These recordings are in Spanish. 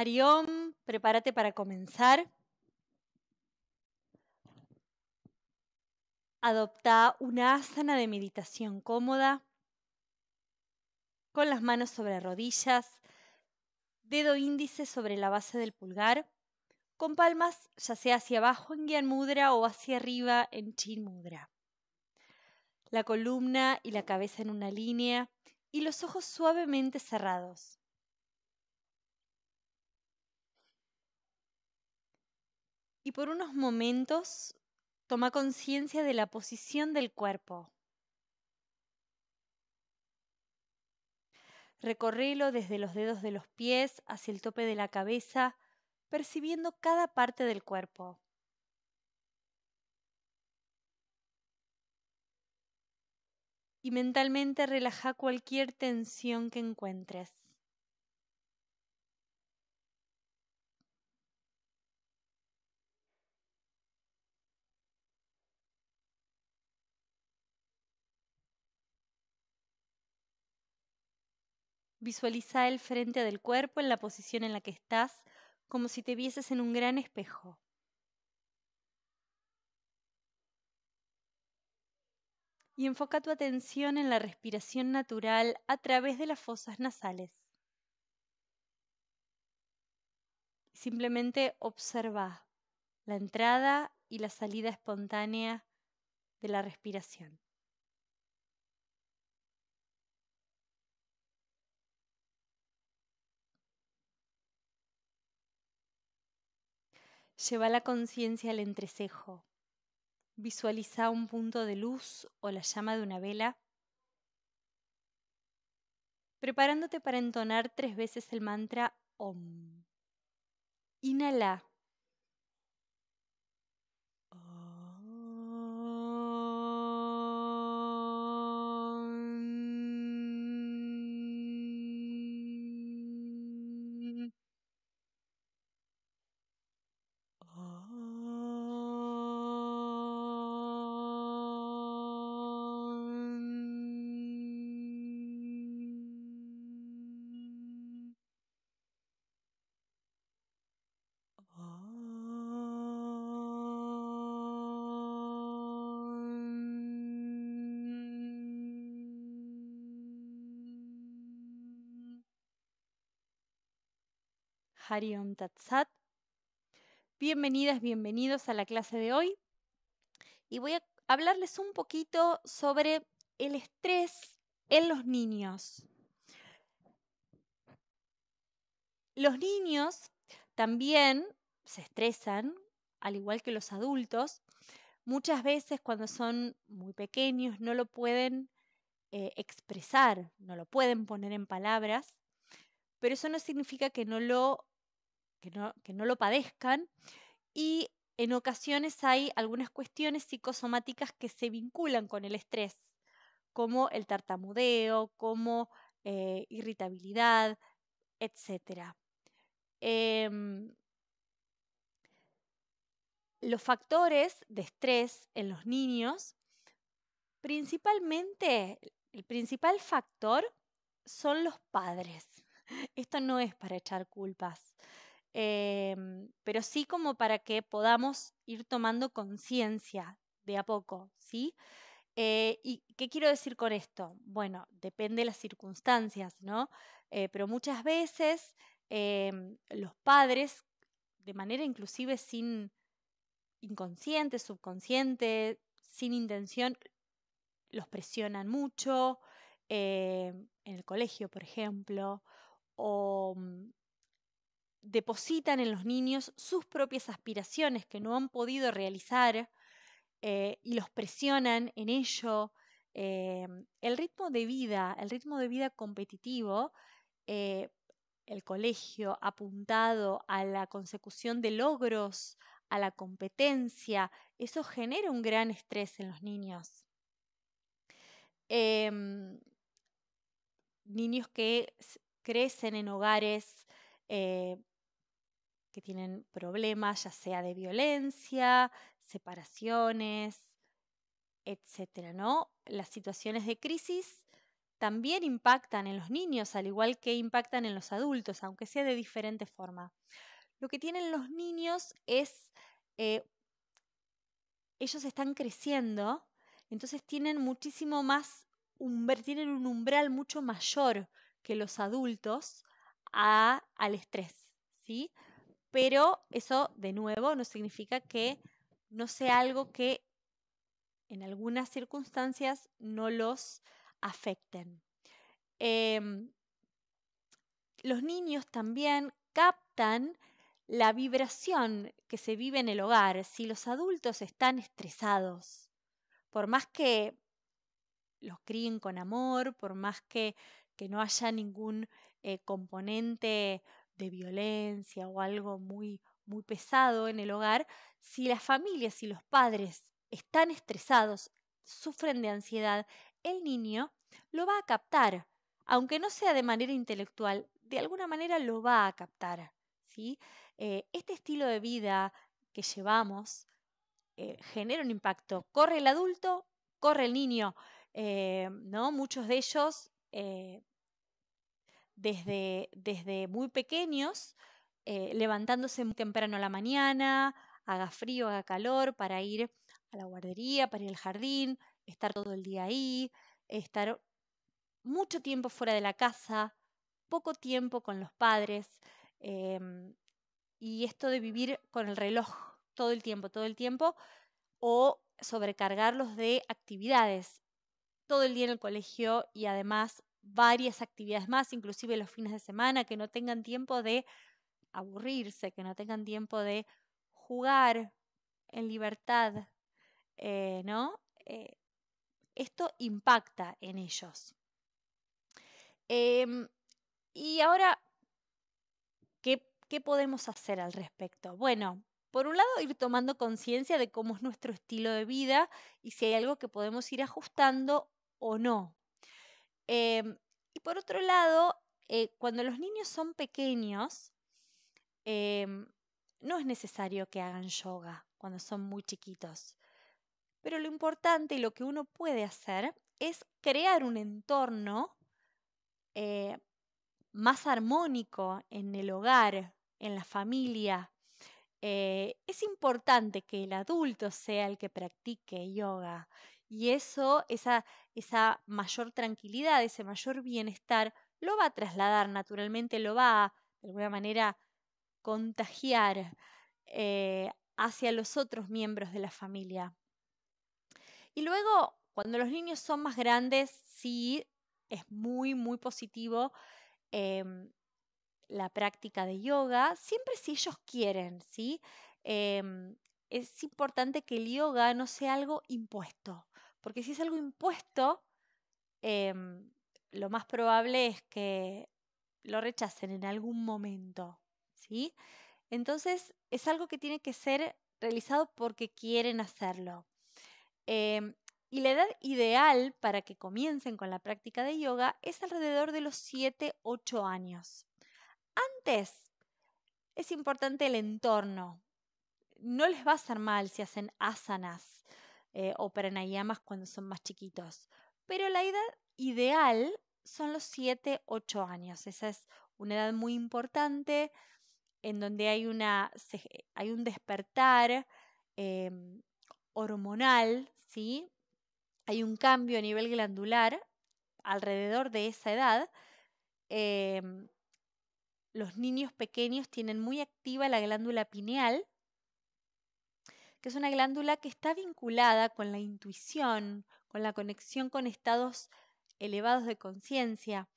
Ariom, prepárate para comenzar. Adopta una asana de meditación cómoda, con las manos sobre rodillas, dedo índice sobre la base del pulgar, con palmas ya sea hacia abajo en Gyan Mudra o hacia arriba en Chin Mudra. La columna y la cabeza en una línea y los ojos suavemente cerrados. y por unos momentos toma conciencia de la posición del cuerpo. Recorrelo desde los dedos de los pies hacia el tope de la cabeza, percibiendo cada parte del cuerpo. Y mentalmente relaja cualquier tensión que encuentres. Visualiza el frente del cuerpo en la posición en la que estás, como si te vieses en un gran espejo. Y enfoca tu atención en la respiración natural a través de las fosas nasales. Simplemente observa la entrada y la salida espontánea de la respiración. Lleva la conciencia al entrecejo. Visualiza un punto de luz o la llama de una vela, preparándote para entonar tres veces el mantra OM. Inhala Tatsat. Bienvenidas, bienvenidos a la clase de hoy. Y voy a hablarles un poquito sobre el estrés en los niños. Los niños también se estresan, al igual que los adultos. Muchas veces cuando son muy pequeños no lo pueden eh, expresar, no lo pueden poner en palabras, pero eso no significa que no lo que no, que no lo padezcan y en ocasiones hay algunas cuestiones psicosomáticas que se vinculan con el estrés, como el tartamudeo, como eh, irritabilidad, etc. Em, los factores de estrés en los niños, principalmente, el principal factor son los padres. Esto no es para echar culpas. Em, pero sí como para que podamos ir tomando conciencia de a poco, ¿sí? Eh, ¿Y qué quiero decir con esto? Bueno, depende de las circunstancias, ¿no? Eh, pero muchas veces em, los padres, de manera inclusive sin inconsciente, subconsciente, sin intención, los presionan mucho, em, en el colegio, por ejemplo, o mm, depositan en los niños sus propias aspiraciones que no han podido realizar eh, y los presionan en ello. Eh, el ritmo de vida, el ritmo de vida competitivo, eh, el colegio apuntado a la consecución de logros, a la competencia, eso genera un gran estrés en los niños. Em, niños que crecen en hogares eh, que tienen problemas, ya sea de violencia, separaciones, etcétera, ¿no? Las situaciones de crisis también impactan en los niños, al igual que impactan en los adultos, aunque sea de diferente forma. Lo que tienen los niños es, eh, ellos están creciendo, entonces tienen muchísimo más, tienen un umbral mucho mayor que los adultos al estrés, ¿sí? Pero eso, de nuevo, no significa que no sea algo que en algunas circunstancias no los afecten. Em, los niños también captan la vibración que se vive en el hogar si los adultos están estresados. Por más que los críen con amor, por más que, que no haya ningún eh, componente de violencia o algo muy, muy pesado en el hogar, si las familias, y los padres están estresados, sufren de ansiedad, el niño lo va a captar, aunque no sea de manera intelectual, de alguna manera lo va a captar. ¿sí? Eh, este estilo de vida que llevamos eh, genera un impacto. Corre el adulto, corre el niño. ¿no? Muchos de ellos desde, muy pequeños, eh, levantándose muy temprano a la mañana, haga frío, haga calor, para ir a la guardería, para ir al jardín, estar todo el día ahí, estar mucho tiempo fuera de la casa, poco tiempo con los padres, em, y esto de vivir con el reloj todo el tiempo, todo el tiempo, o sobrecargarlos de actividades todo el día en el colegio y además varias actividades más, inclusive los fines de semana, que no tengan tiempo de aburrirse, que no tengan tiempo de jugar en libertad, eh, ¿no? Eh, esto impacta en ellos. Em, y ahora, ¿qué podemos hacer al respecto? Bueno, por un lado, ir tomando conciencia de cómo es nuestro estilo de vida y si hay algo que podemos ir ajustando o no, Em, y por otro lado, eh, cuando los niños son pequeños, em, no es necesario que hagan yoga cuando son muy chiquitos. Pero lo importante y lo que uno puede hacer es crear un entorno eh, más armónico en el hogar, en la familia. Eh, es importante que el adulto sea el que practique yoga y eso, esa, mayor tranquilidad, ese mayor bienestar, lo va a trasladar naturalmente, lo va a, de alguna manera, contagiar eh, hacia los otros miembros de la familia. Y luego, cuando los niños son más grandes, sí es muy, muy positivo em, la práctica de yoga, siempre si ellos quieren, ¿sí? Em, es importante que el yoga no sea algo impuesto. Porque si es algo impuesto, em, lo más probable es que lo rechacen en algún momento, ¿sí? Entonces, es algo que tiene que ser realizado porque quieren hacerlo. Em, y la edad ideal para que comiencen con la práctica de yoga es alrededor de los 7-8 años. Antes, es importante el entorno. No les va a hacer mal si hacen asanas eh, o pranayamas cuando son más chiquitos. Pero la edad ideal son los 7, 8 años. Esa es una edad muy importante en donde hay, una, hay un despertar em, hormonal, ¿sí? Hay un cambio a nivel glandular alrededor de esa edad. Em, los niños pequeños tienen muy activa la glándula pineal, que es una glándula que está vinculada con la intuición, con la conexión con estados elevados de conciencia.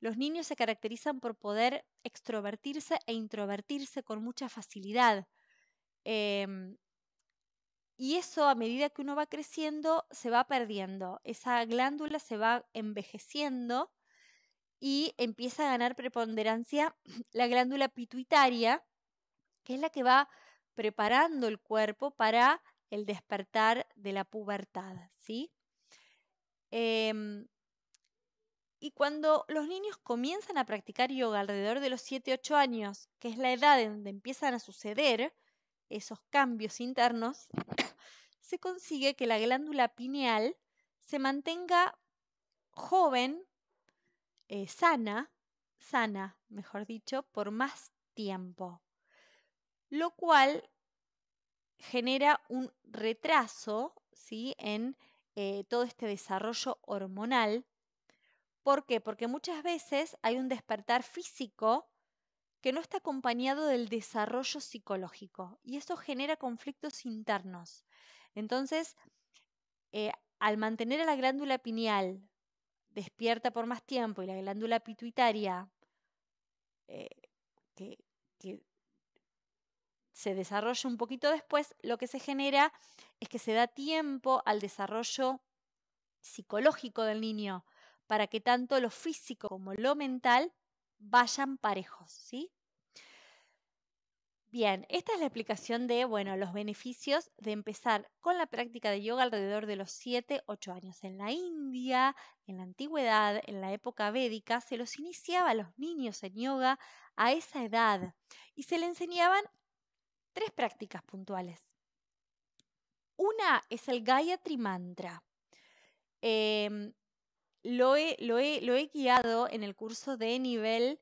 Los niños se caracterizan por poder extrovertirse e introvertirse con mucha facilidad. Em, y eso a medida que uno va creciendo se va perdiendo. Esa glándula se va envejeciendo y empieza a ganar preponderancia la glándula pituitaria, que es la que va preparando el cuerpo para el despertar de la pubertad, ¿sí? Em, y cuando los niños comienzan a practicar yoga alrededor de los 7-8 años, que es la edad en donde empiezan a suceder esos cambios internos, se consigue que la glándula pineal se mantenga joven, eh, sana, sana, mejor dicho, por más tiempo lo cual genera un retraso en eh, todo este desarrollo hormonal. ¿Por qué? Porque muchas veces hay un despertar físico que no está acompañado del desarrollo psicológico y eso genera conflictos internos. Entonces, eh, al mantener a la glándula pineal despierta por más tiempo y la glándula pituitaria, eh, que, que se desarrolla un poquito después, lo que se genera es que se da tiempo al desarrollo psicológico del niño para que tanto lo físico como lo mental vayan parejos, ¿sí? Bien, esta es la explicación de, bueno, los beneficios de empezar con la práctica de yoga alrededor de los 7, 8 años. En la India, en la antigüedad, en la época védica, se los iniciaba a los niños en yoga a esa edad y se le enseñaban prácticas puntuales. Una es el Gayatri Mantra. Em, lo, he, lo, he, lo he guiado en el curso de nivel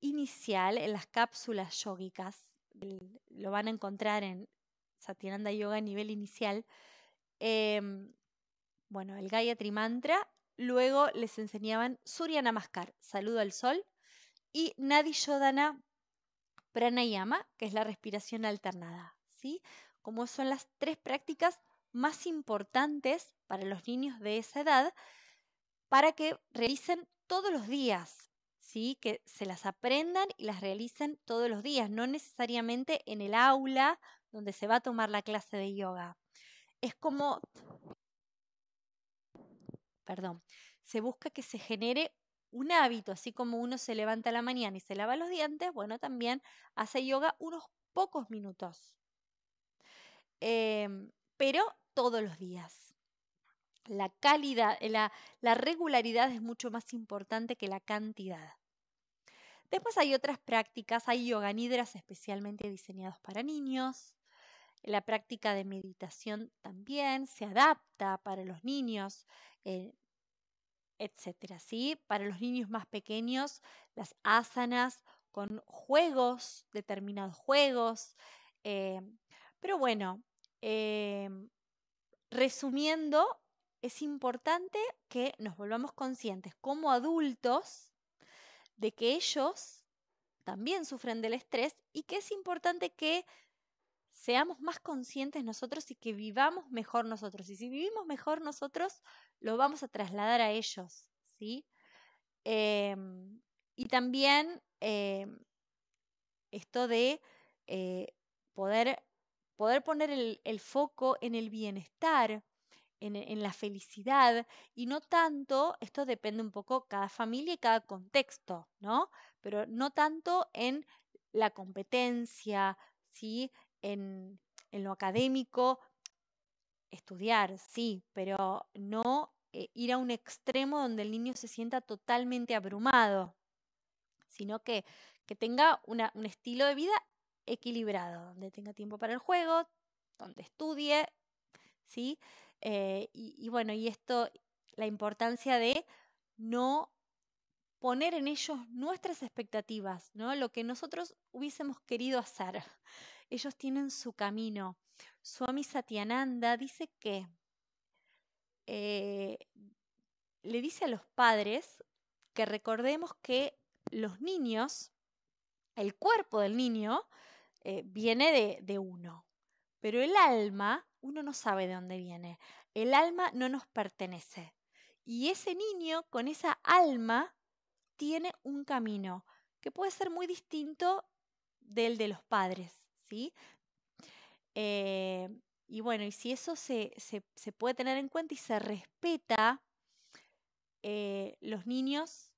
inicial en las cápsulas yógicas. Lo van a encontrar en Satyananda Yoga a nivel inicial. Em, bueno, el Gayatri Mantra. Luego les enseñaban Surya Namaskar, saludo al sol, y Nadi Yodana pranayama, que es la respiración alternada. ¿sí? Como son las tres prácticas más importantes para los niños de esa edad, para que realicen todos los días, ¿sí? que se las aprendan y las realicen todos los días, no necesariamente en el aula donde se va a tomar la clase de yoga. Es como, perdón, se busca que se genere un hábito, así como uno se levanta a la mañana y se lava los dientes, bueno, también hace yoga unos pocos minutos. Em, pero todos los días. La calidad, la, regularidad es mucho más importante que la cantidad. Después hay otras prácticas, hay yoga nidras especialmente diseñados para niños. La práctica de meditación también se adapta para los niños. Eh, etcétera, ¿sí? Para los niños más pequeños, las asanas con juegos, determinados juegos. Eh, pero bueno, eh, resumiendo, es importante que nos volvamos conscientes como adultos de que ellos también sufren del estrés y que es importante que seamos más conscientes nosotros y que vivamos mejor nosotros. Y si vivimos mejor nosotros, lo vamos a trasladar a ellos, ¿sí? Em, y también em, esto de eh, poder, poder, poner el, foco en el bienestar, en, en, la felicidad, y no tanto, esto depende un poco cada familia y cada contexto, ¿no? Pero no tanto en la competencia, ¿sí? en, lo académico, estudiar, sí, pero no eh, ir a un extremo donde el niño se sienta totalmente abrumado, sino que, que tenga una, un estilo de vida equilibrado, donde tenga tiempo para el juego, donde estudie, ¿sí? Eh, y, y bueno, y esto, la importancia de no poner en ellos nuestras expectativas, ¿no? Lo que nosotros hubiésemos querido hacer ellos tienen su camino. Swami Satyananda dice que eh, le dice a los padres que recordemos que los niños, el cuerpo del niño, eh, viene de uno, pero el alma, uno no sabe de dónde viene, el alma no nos pertenece. Y ese niño con esa alma tiene un camino que puede ser muy distinto del de los padres. Eh, y bueno, y si eso se, puede tener en cuenta y se respeta, eh, los niños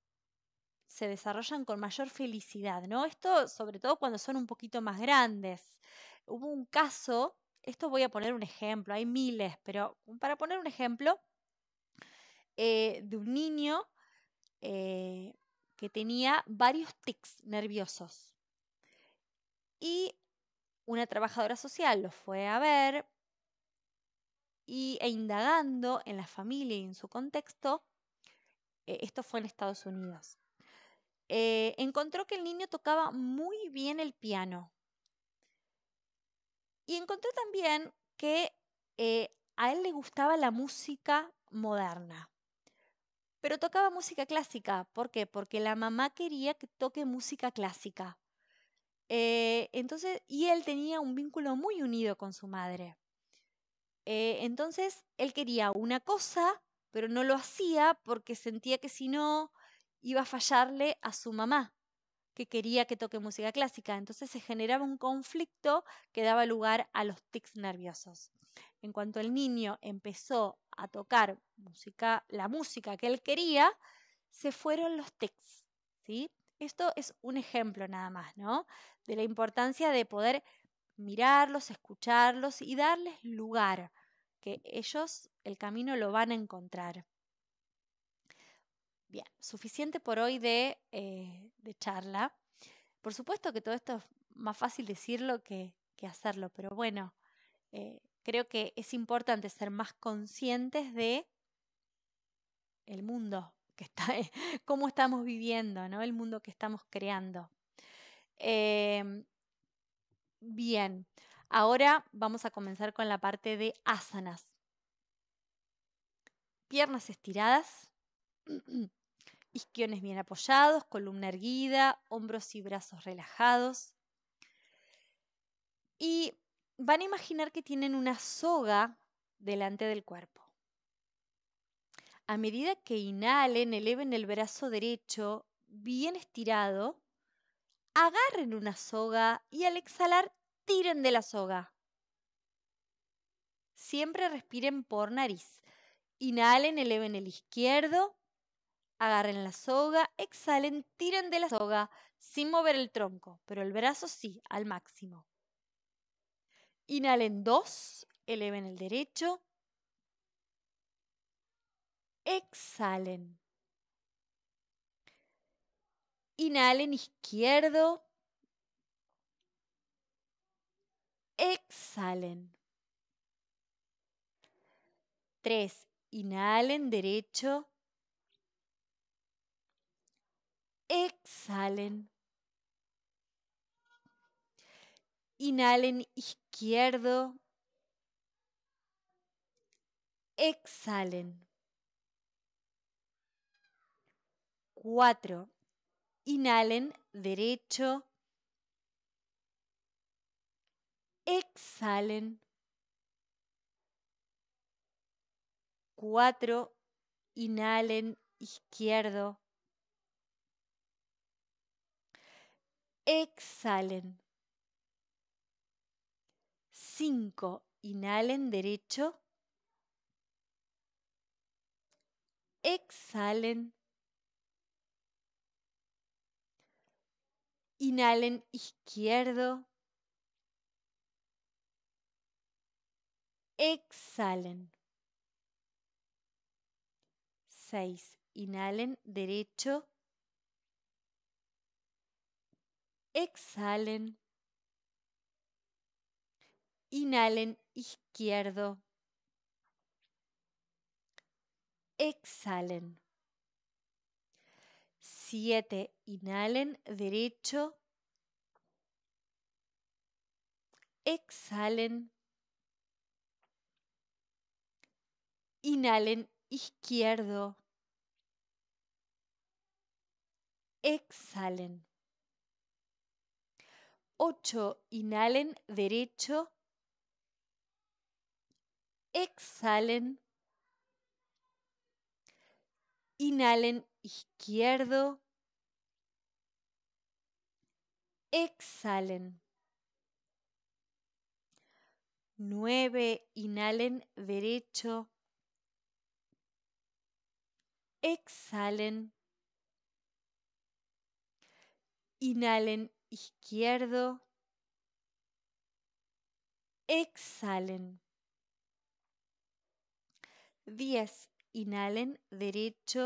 se desarrollan con mayor felicidad, ¿no? Esto sobre todo cuando son un poquito más grandes. Hubo un caso, esto voy a poner un ejemplo, hay miles, pero para poner un ejemplo, eh, de un niño que tenía varios tics nerviosos. Y una trabajadora social lo fue a ver y, e indagando en la familia y en su contexto, eh, esto fue en Estados Unidos, eh, encontró que el niño tocaba muy bien el piano. Y encontró también que eh, a él le gustaba la música moderna. Pero tocaba música clásica. ¿Por qué? Porque la mamá quería que toque música clásica. Eh, entonces, y él tenía un vínculo muy unido con su madre. Eh, entonces, él quería una cosa, pero no lo hacía porque sentía que si no, iba a fallarle a su mamá, que quería que toque música clásica. Entonces se generaba un conflicto que daba lugar a los tics nerviosos. En cuanto el niño empezó a tocar música, la música que él quería, se fueron los tics, ¿sí? Esto es un ejemplo nada más, ¿no? De la importancia de poder mirarlos, escucharlos y darles lugar, que ellos el camino lo van a encontrar. Bien, suficiente por hoy de, eh, charla. Por supuesto que todo esto es más fácil decirlo que, hacerlo, pero bueno, eh, creo que es importante ser más conscientes de el mundo, cómo estamos viviendo, ¿no? El mundo que estamos creando. Em, bien, ahora vamos a comenzar con la parte de asanas. Piernas estiradas, isquiones bien apoyados, columna erguida, hombros y brazos relajados. Y van a imaginar que tienen una soga delante del cuerpo a medida que inhalen, eleven el brazo derecho bien estirado, agarren una soga y al exhalar tiren de la soga. Siempre respiren por nariz. Inhalen, eleven el izquierdo, agarren la soga, exhalen, tiren de la soga sin mover el tronco, pero el brazo sí, al máximo. Inhalen dos, eleven el derecho, exhalen. Inhalen izquierdo. Exhalen. Tres. Inhalen derecho. Exhalen. Inhalen izquierdo. Exhalen. Cuatro, Inhalen derecho. Exhalen. Cuatro, Inhalen izquierdo. Exhalen. Cinco, Inhalen derecho. Exhalen. Inhalen izquierdo. Exhalen. Seis. Inhalen derecho. Exhalen. Inhalen izquierdo. Exhalen. Siete, inhalen derecho. Exhalen. Inhalen izquierdo. Exhalen. Ocho, Inhalen derecho. Exhalen. Inhalen izquierdo. exhalen. 9, inhalen derecho. Exhalen. Inhalen izquierdo. Exhalen. 10. Inhalen derecho.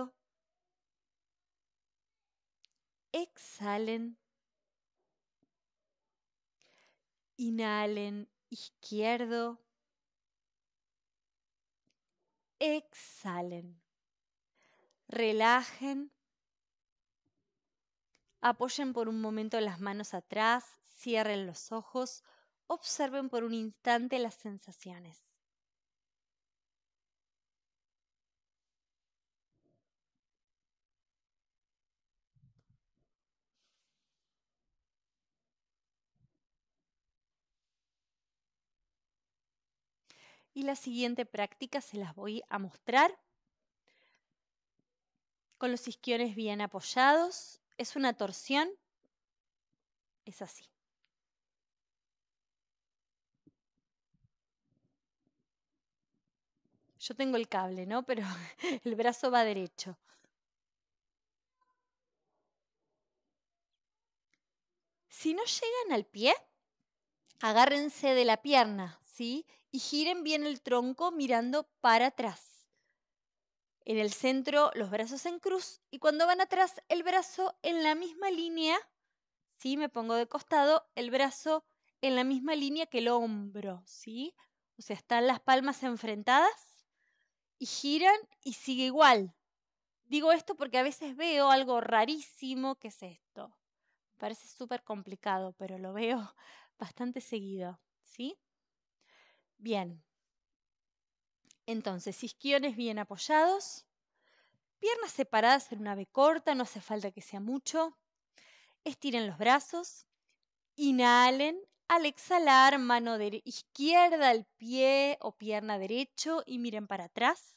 Exhalen. Inhalen izquierdo. Exhalen. Relajen. Apoyen por un momento las manos atrás, cierren los ojos, observen por un instante las sensaciones. Y la siguiente práctica se las voy a mostrar con los isquiones bien apoyados. Es una torsión. Es así. Yo tengo el cable, ¿no? Pero el brazo va derecho. Si no llegan al pie, agárrense de la pierna, ¿sí? y giren bien el tronco mirando para atrás. En el centro los brazos en cruz y cuando van atrás el brazo en la misma línea, ¿sí? Me pongo de costado, el brazo en la misma línea que el hombro, ¿sí? O sea, están las palmas enfrentadas y giran y sigue igual. Digo esto porque a veces veo algo rarísimo que es esto. parece súper complicado, pero lo veo bastante seguido, ¿sí? Bien. Entonces, isquiones bien apoyados, piernas separadas en una B corta, no hace falta que sea mucho. Estiren los brazos, inhalen, al exhalar, mano izquierda al pie o pierna derecho y miren para atrás.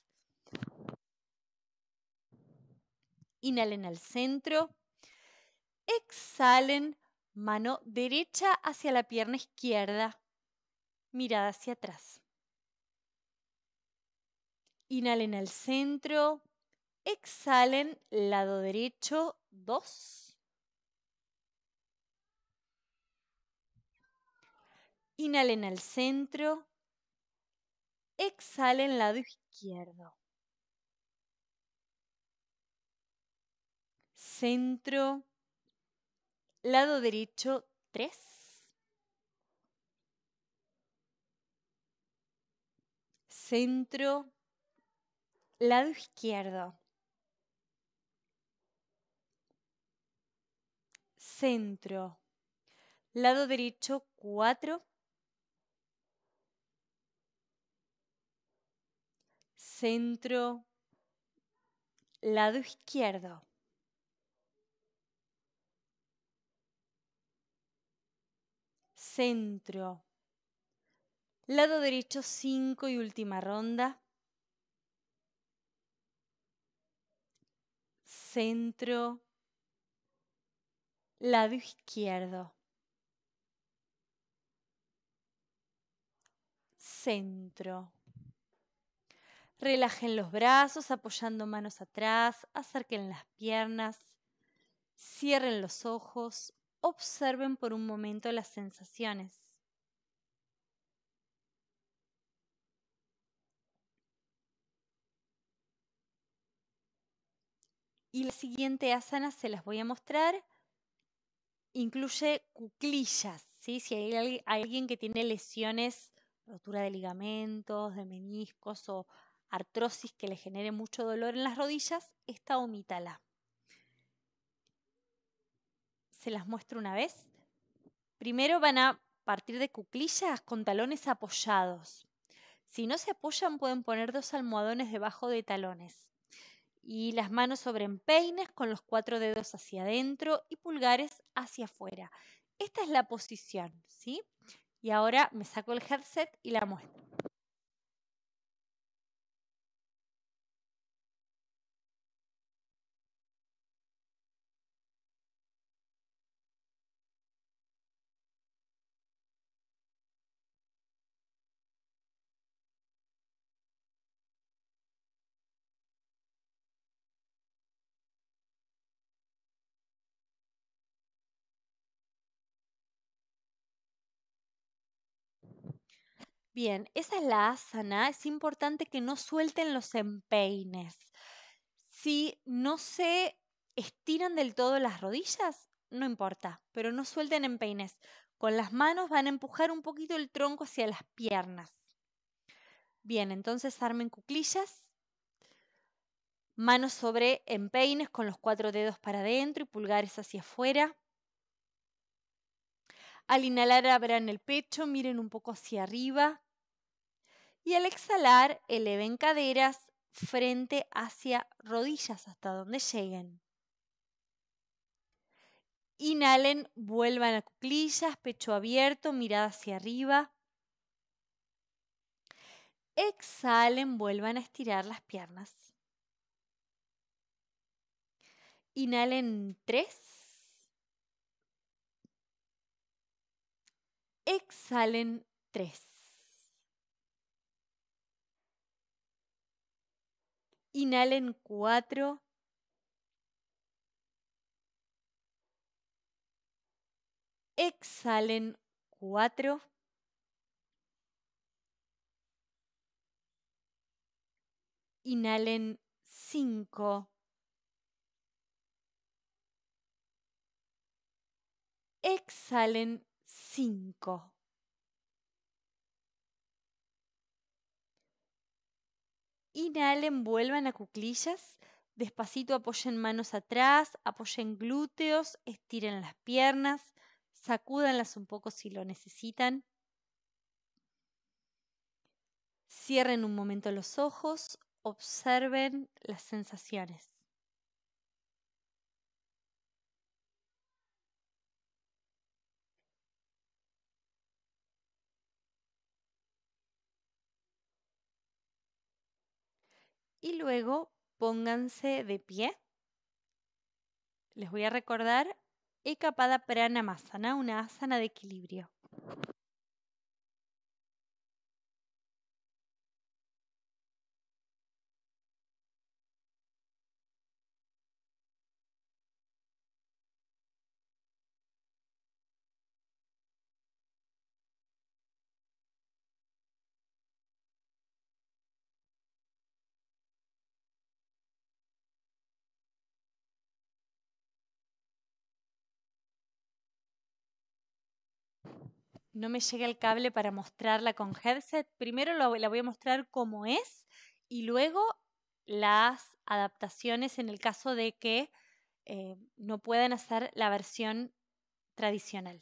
Inhalen al centro. Exhalen, mano derecha hacia la pierna izquierda mirada hacia atrás. Inhalen al centro, exhalen lado derecho, dos. Inhalen al centro, exhalen lado izquierdo. Centro, lado derecho, tres. centro, lado izquierdo. Centro, lado derecho cuatro. Centro, lado izquierdo. Centro, Lado derecho, 5 y última ronda. Centro. Lado izquierdo. Centro. Relajen los brazos apoyando manos atrás, acerquen las piernas, cierren los ojos, observen por un momento las sensaciones. Y la siguiente asana se las voy a mostrar. Incluye cuclillas, Si hay alguien que tiene lesiones, rotura de ligamentos, de meniscos o artrosis que le genere mucho dolor en las rodillas, esta omítala. Se las muestro una vez. Primero van a partir de cuclillas con talones apoyados. Si no se apoyan pueden poner dos almohadones debajo de talones y las manos sobre empeines con los cuatro dedos hacia adentro y pulgares hacia afuera. Esta es la posición, ¿sí? Y ahora me saco el headset y la muestro. Bien, esa es la asana. Es importante que no suelten los empeines. Si no se estiran del todo las rodillas, no importa, pero no suelten empeines. Con las manos van a empujar un poquito el tronco hacia las piernas. Bien, entonces armen cuclillas, manos sobre empeines con los cuatro dedos para adentro y pulgares hacia afuera. Al inhalar abran el pecho, miren un poco hacia arriba y al exhalar eleven caderas frente hacia rodillas hasta donde lleguen. Inhalen, vuelvan a cuclillas, pecho abierto, mirada hacia arriba. Exhalen, vuelvan a estirar las piernas. Inhalen tres. Exhalen tres. Inhalen cuatro. Exhalen cuatro. Inhalen cinco. Exhalen cinco. Inhalen, vuelvan a cuclillas. Despacito apoyen manos atrás, apoyen glúteos, estiren las piernas, sacúdanlas un poco si lo necesitan. Cierren un momento los ojos, observen las sensaciones. y luego pónganse de pie. Les voy a recordar prana Pranamasana, una asana de equilibrio. no me llega el cable para mostrarla con headset. Primero la voy a mostrar cómo es y luego las adaptaciones en el caso de que eh, no puedan hacer la versión tradicional.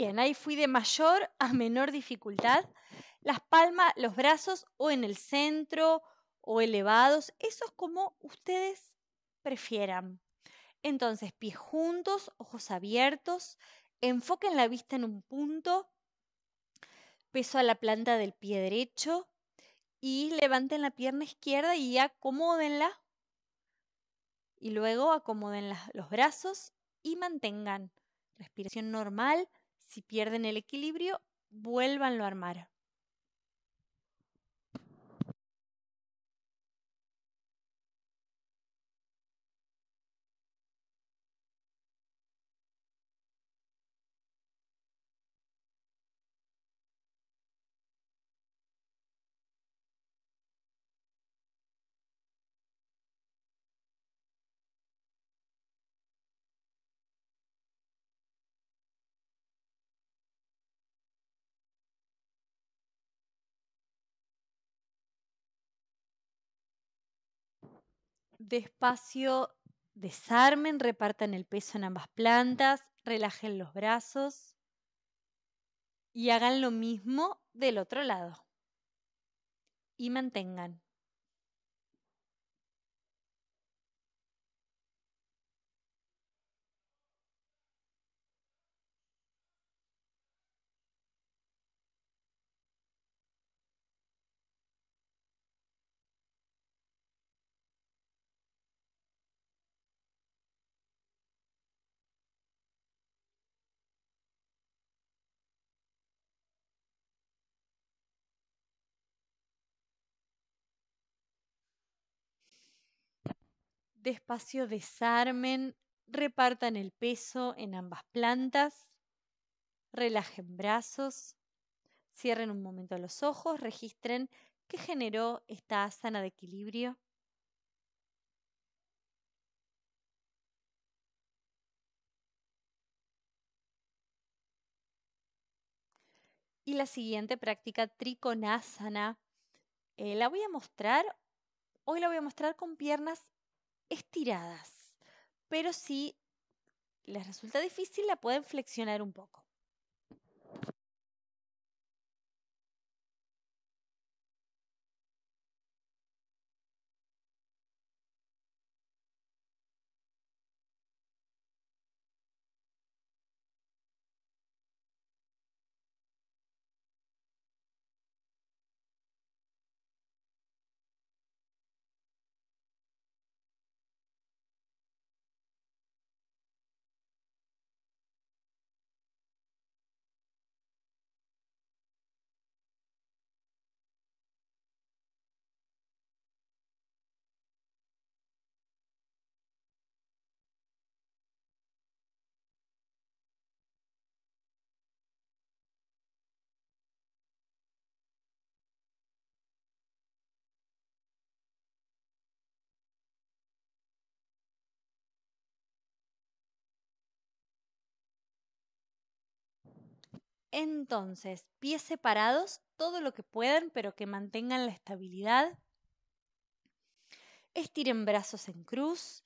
Bien, ahí fui de mayor a menor dificultad. Las palmas, los brazos o en el centro o elevados, eso es como ustedes prefieran. Entonces, pies juntos, ojos abiertos, enfoquen la vista en un punto, peso a la planta del pie derecho y levanten la pierna izquierda y acomódenla. Y luego acomoden los brazos y mantengan respiración normal si pierden el equilibrio, vuélvanlo a armar. Despacio desarmen, repartan el peso en ambas plantas, relajen los brazos y hagan lo mismo del otro lado. Y mantengan. despacio desarmen, repartan el peso en ambas plantas, relajen brazos, cierren un momento los ojos, registren qué generó esta asana de equilibrio. Y la siguiente práctica, triconasana, eh, la voy a mostrar, hoy la voy a mostrar con piernas estiradas, pero si les resulta difícil la pueden flexionar un poco. Entonces, pies separados, todo lo que puedan, pero que mantengan la estabilidad. Estiren brazos en cruz.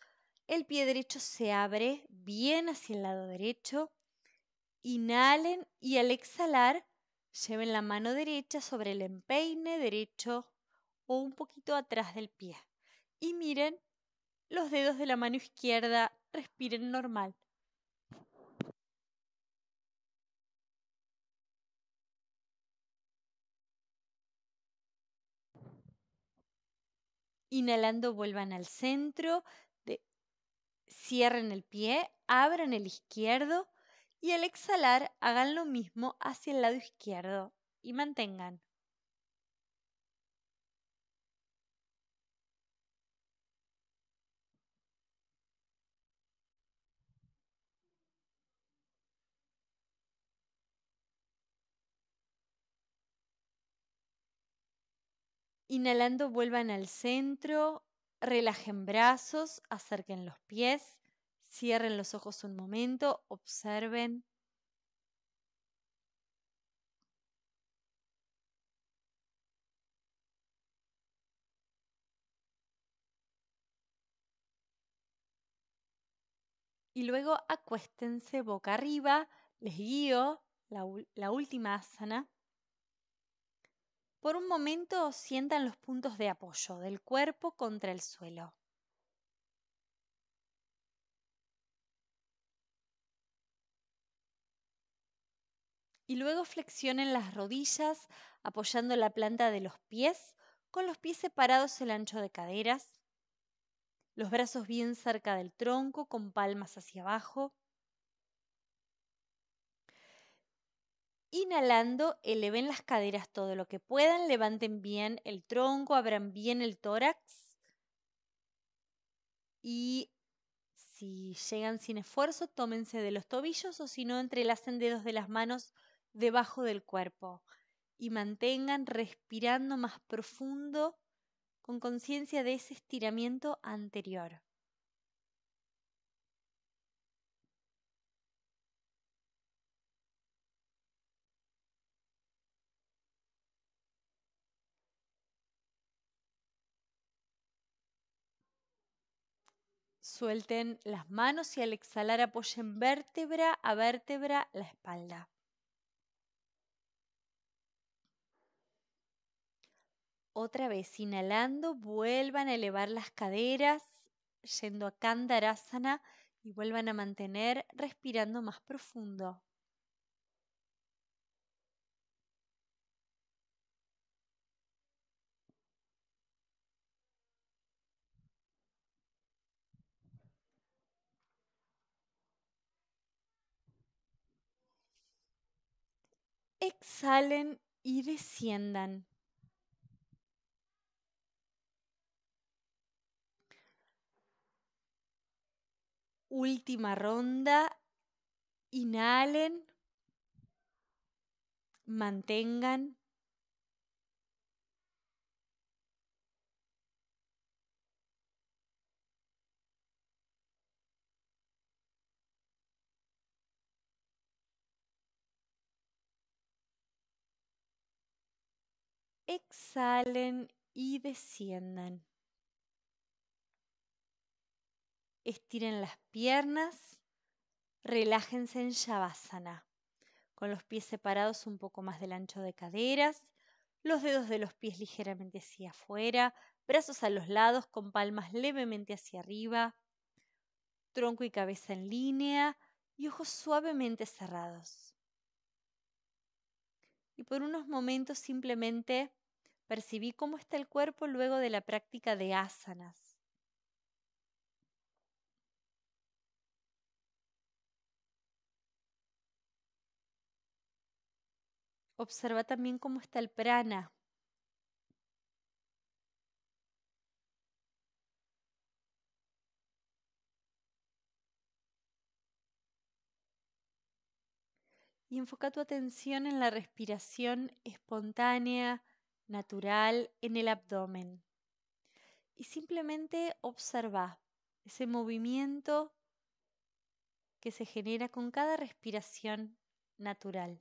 El pie derecho se abre bien hacia el lado derecho. Inhalen y al exhalar lleven la mano derecha sobre el empeine derecho o un poquito atrás del pie. Y miren los dedos de la mano izquierda, respiren normal. Inhalando, vuelvan al centro. De, cierren el pie, abran el izquierdo. Y al exhalar, hagan lo mismo hacia el lado izquierdo y mantengan. Inhalando, vuelvan al centro, relajen brazos, acerquen los pies, cierren los ojos un momento, observen. Y luego acuéstense boca arriba, les guío la, la última asana, por un momento sientan los puntos de apoyo del cuerpo contra el suelo. Y luego flexionen las rodillas apoyando la planta de los pies, con los pies separados el ancho de caderas, los brazos bien cerca del tronco con palmas hacia abajo. Inhalando, eleven las caderas todo lo que puedan, levanten bien el tronco, abran bien el tórax. Y si llegan sin esfuerzo, tómense de los tobillos o si no, entrelacen dedos de las manos debajo del cuerpo y mantengan respirando más profundo con conciencia de ese estiramiento anterior. Suelten las manos y al exhalar apoyen vértebra a vértebra la espalda. Otra vez, inhalando, vuelvan a elevar las caderas, yendo a Kandarasana y vuelvan a mantener respirando más profundo. exhalen y desciendan. Última ronda. Inhalen. Mantengan. exhalen y desciendan. Estiren las piernas, relájense en Shavasana, con los pies separados un poco más del ancho de caderas, los dedos de los pies ligeramente hacia afuera, brazos a los lados con palmas levemente hacia arriba, tronco y cabeza en línea y ojos suavemente cerrados. Y por unos momentos simplemente percibí cómo está el cuerpo luego de la práctica de asanas. Observa también cómo está el prana. Y enfoca tu atención en la respiración espontánea natural en el abdomen. Y simplemente observa ese movimiento que se genera con cada respiración natural.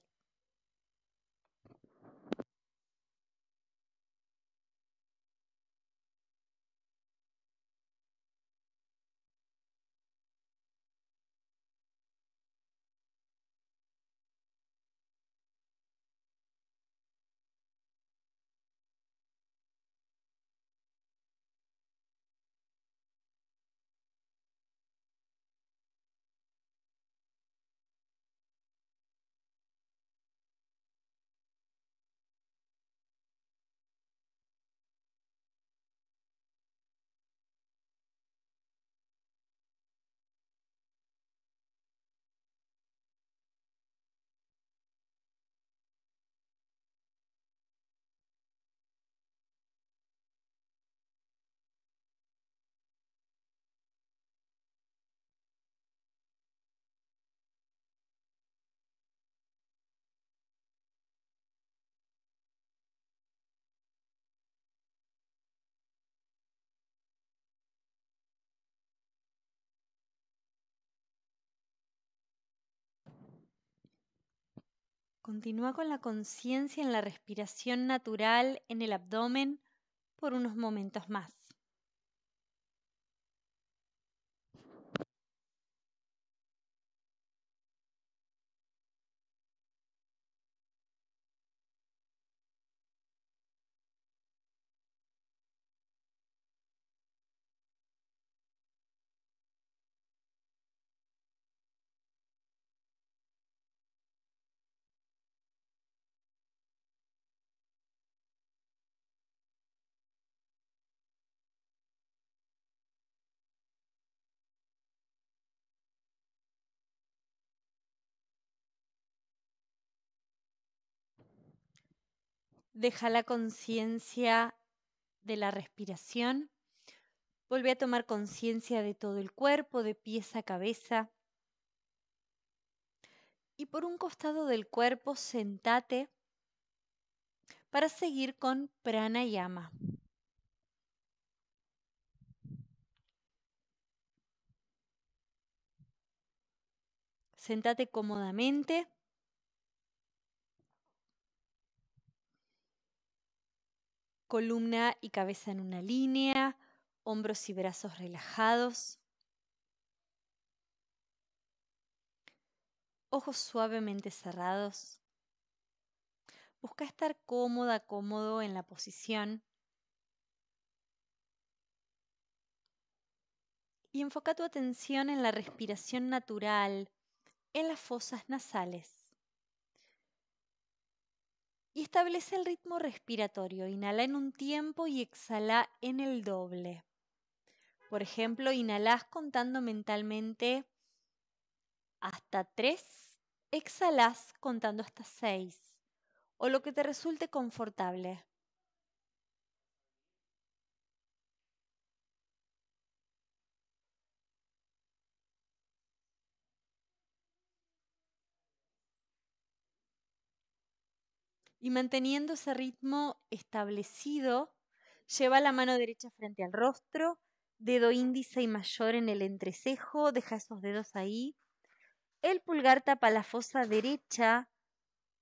Continúa con la conciencia en la respiración natural en el abdomen por unos momentos más. Deja la conciencia de la respiración. Vuelve a tomar conciencia de todo el cuerpo, de pies a cabeza. Y por un costado del cuerpo sentate para seguir con pranayama. Sentate cómodamente columna y cabeza en una línea, hombros y brazos relajados, ojos suavemente cerrados. Busca estar cómoda, cómodo en la posición. Y enfoca tu atención en la respiración natural, en las fosas nasales y establece el ritmo respiratorio. Inhala en un tiempo y exhala en el doble. Por ejemplo, inhalas contando mentalmente hasta 3, exhalas contando hasta 6 o lo que te resulte confortable. y manteniendo ese ritmo establecido, lleva la mano derecha frente al rostro, dedo índice y mayor en el entrecejo, deja esos dedos ahí. El pulgar tapa la fosa derecha,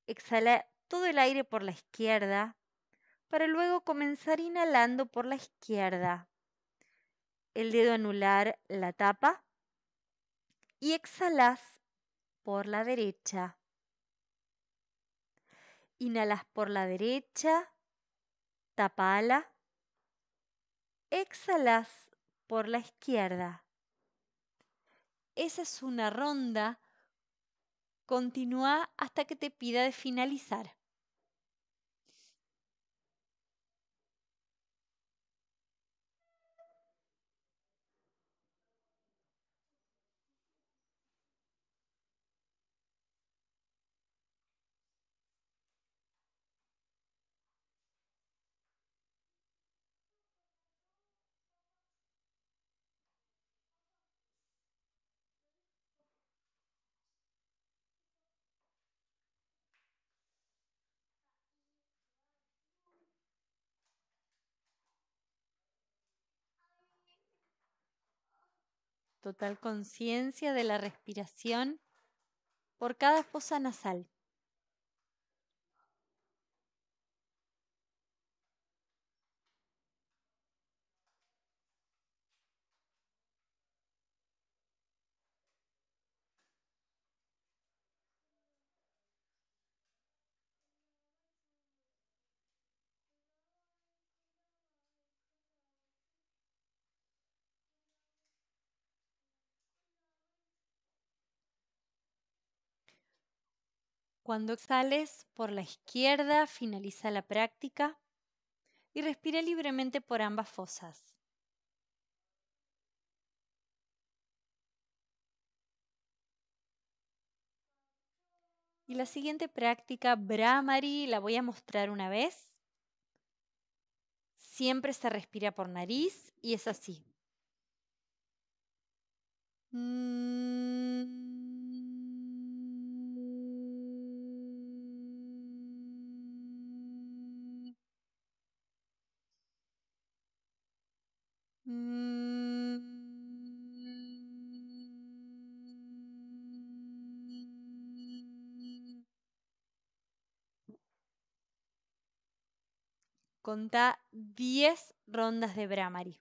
exhala todo el aire por la izquierda, para luego comenzar inhalando por la izquierda. El dedo anular la tapa y exhalas por la derecha. Inhalas por la derecha, tapala. Exhalas por la izquierda. Esa es una ronda. Continúa hasta que te pida de finalizar. total conciencia de la respiración por cada fosa nasal. Cuando exhales por la izquierda, finaliza la práctica y respira libremente por ambas fosas. Y la siguiente práctica, Brahmari, la voy a mostrar una vez. Siempre se respira por nariz y es así. Mm. Mm. Contá 10 rondas de Bramari.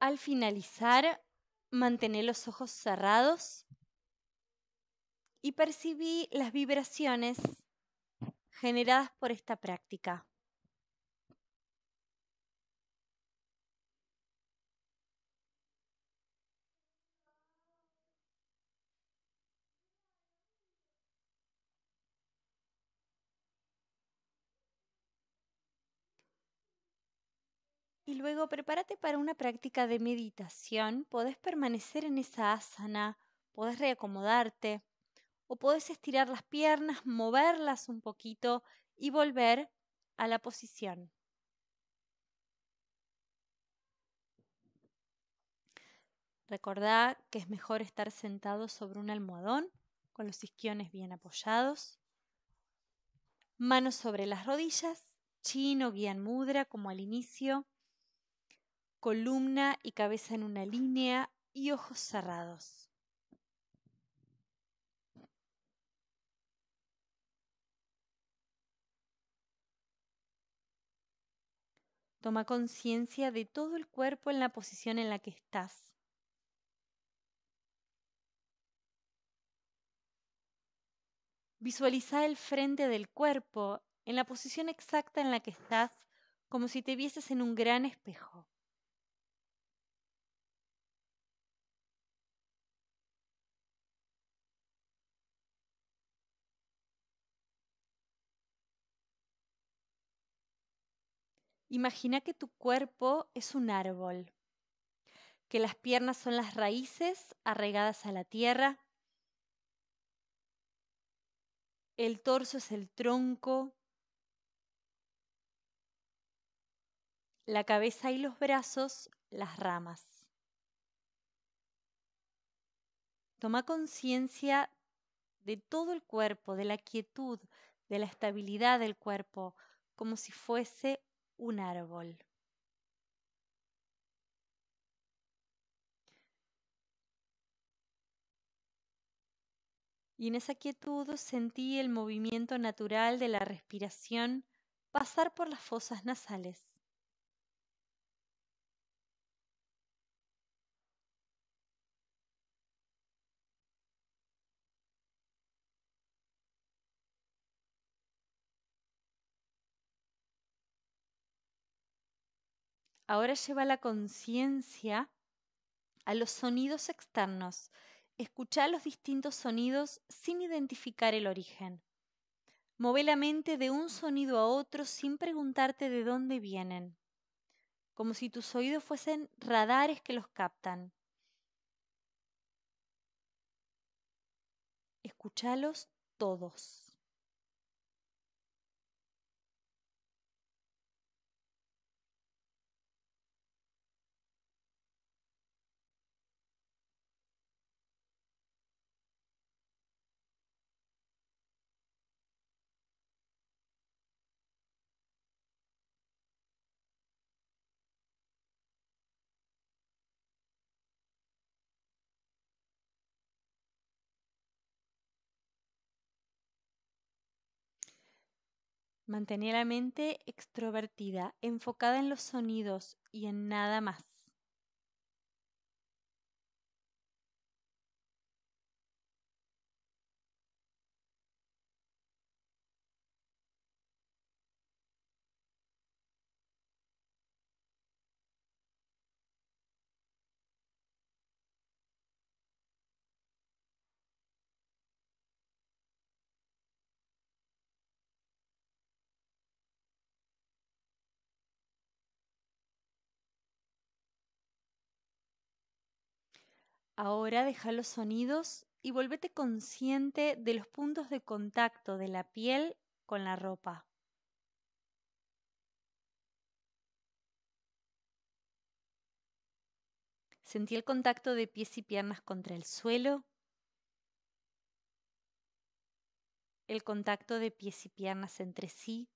al finalizar mantener los ojos cerrados y percibí las vibraciones generadas por esta práctica. Y luego prepárate para una práctica de meditación. Podés permanecer en esa asana, podés reacomodarte o podés estirar las piernas, moverlas un poquito y volver a la posición. Recordá que es mejor estar sentado sobre un almohadón con los isquiones bien apoyados. Manos sobre las rodillas, chino guía mudra como al inicio columna y cabeza en una línea y ojos cerrados. Toma conciencia de todo el cuerpo en la posición en la que estás. Visualiza el frente del cuerpo en la posición exacta en la que estás, como si te vieses en un gran espejo. Imagina que tu cuerpo es un árbol, que las piernas son las raíces arregadas a la tierra, el torso es el tronco, la cabeza y los brazos las ramas. Toma conciencia de todo el cuerpo, de la quietud, de la estabilidad del cuerpo, como si fuese un árbol. Y en esa quietud sentí el movimiento natural de la respiración pasar por las fosas nasales. ahora lleva la conciencia a los sonidos externos. Escucha los distintos sonidos sin identificar el origen. Move la mente de un sonido a otro sin preguntarte de dónde vienen, como si tus oídos fuesen radares que los captan. Escúchalos todos. Mantener la mente extrovertida, enfocada en los sonidos y en nada más. Ahora deja los sonidos y volvete consciente de los puntos de contacto de la piel con la ropa. Sentí el contacto de pies y piernas contra el suelo, el contacto de pies y piernas entre sí.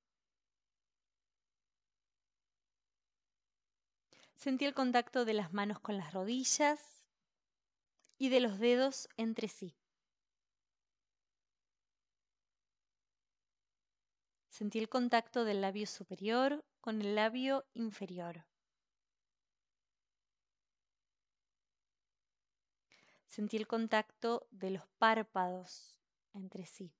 Sentí el contacto de las manos con las rodillas y de los dedos entre sí. Sentí el contacto del labio superior con el labio inferior. Sentí el contacto de los párpados entre sí.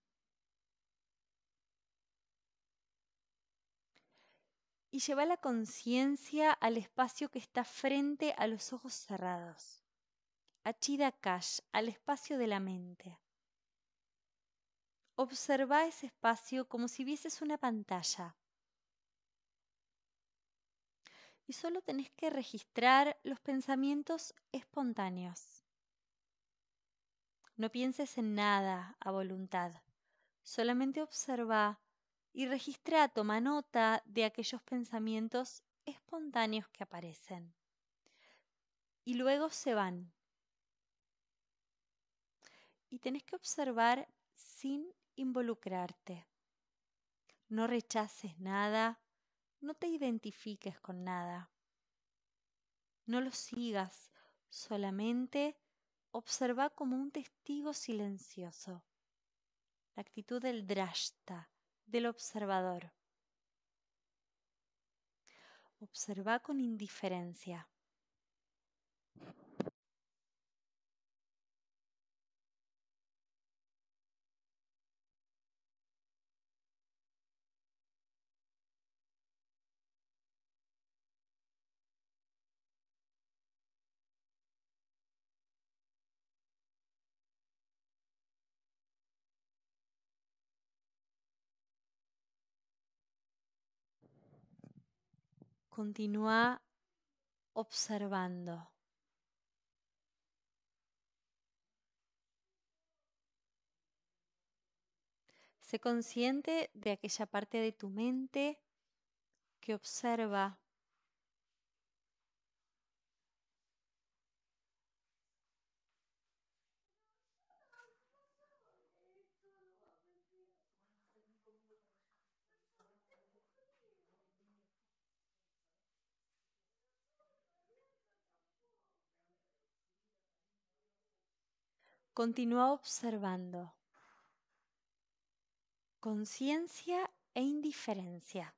Y lleva la conciencia al espacio que está frente a los ojos cerrados. Achida Cash al espacio de la mente. Observa ese espacio como si vieses una pantalla. Y solo tenés que registrar los pensamientos espontáneos. No pienses en nada a voluntad. Solamente observa y registra, toma nota de aquellos pensamientos espontáneos que aparecen. Y luego se van y tenés que observar sin involucrarte. No rechaces nada, no te identifiques con nada. No lo sigas, solamente observa como un testigo silencioso. La actitud del drashta, del observador. Observa con indiferencia. Continúa observando. Sé consciente de aquella parte de tu mente que observa Continúa observando. Conciencia e indiferencia.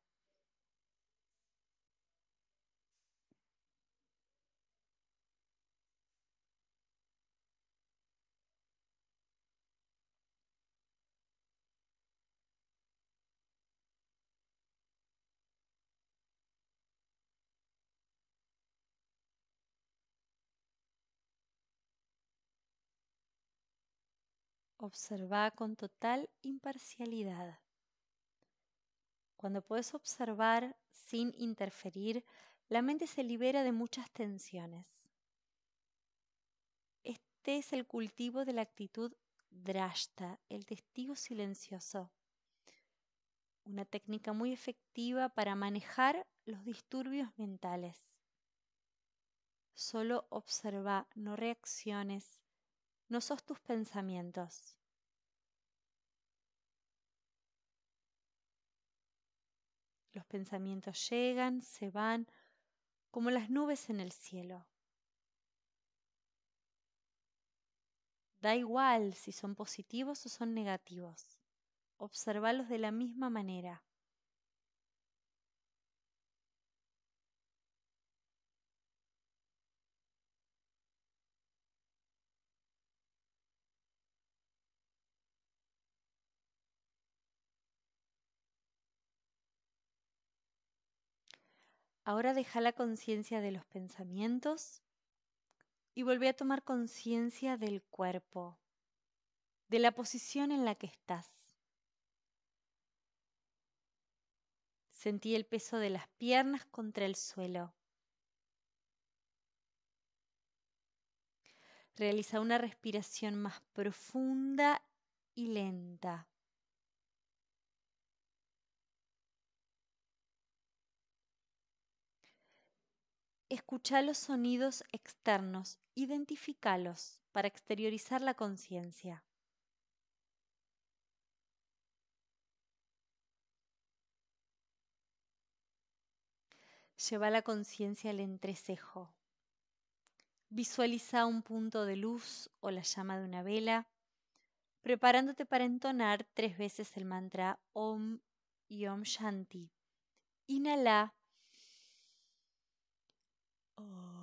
Observa con total imparcialidad. Cuando puedes observar sin interferir, la mente se libera de muchas tensiones. Este es el cultivo de la actitud drashta, el testigo silencioso, una técnica muy efectiva para manejar los disturbios mentales. Solo observa, no reacciones, no sos tus pensamientos. Los pensamientos llegan, se van, como las nubes en el cielo. Da igual si son positivos o son negativos. Observalos de la misma manera. Ahora deja la conciencia de los pensamientos y volví a tomar conciencia del cuerpo, de la posición en la que estás. Sentí el peso de las piernas contra el suelo. Realiza una respiración más profunda y lenta. Escucha los sonidos externos, identificalos para exteriorizar la conciencia. Lleva la conciencia al entrecejo. Visualiza un punto de luz o la llama de una vela, preparándote para entonar tres veces el mantra Om y Om Shanti. Inhala Oh.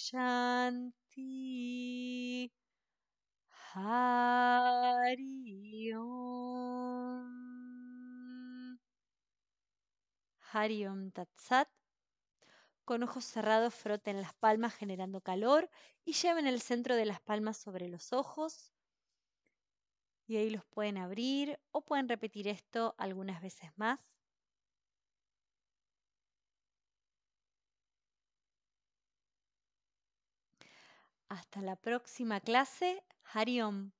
Shanti. Con ojos cerrados froten las palmas generando calor y lleven el centro de las palmas sobre los ojos. Y ahí los pueden abrir o pueden repetir esto algunas veces más. Hasta la próxima clase. Hariom.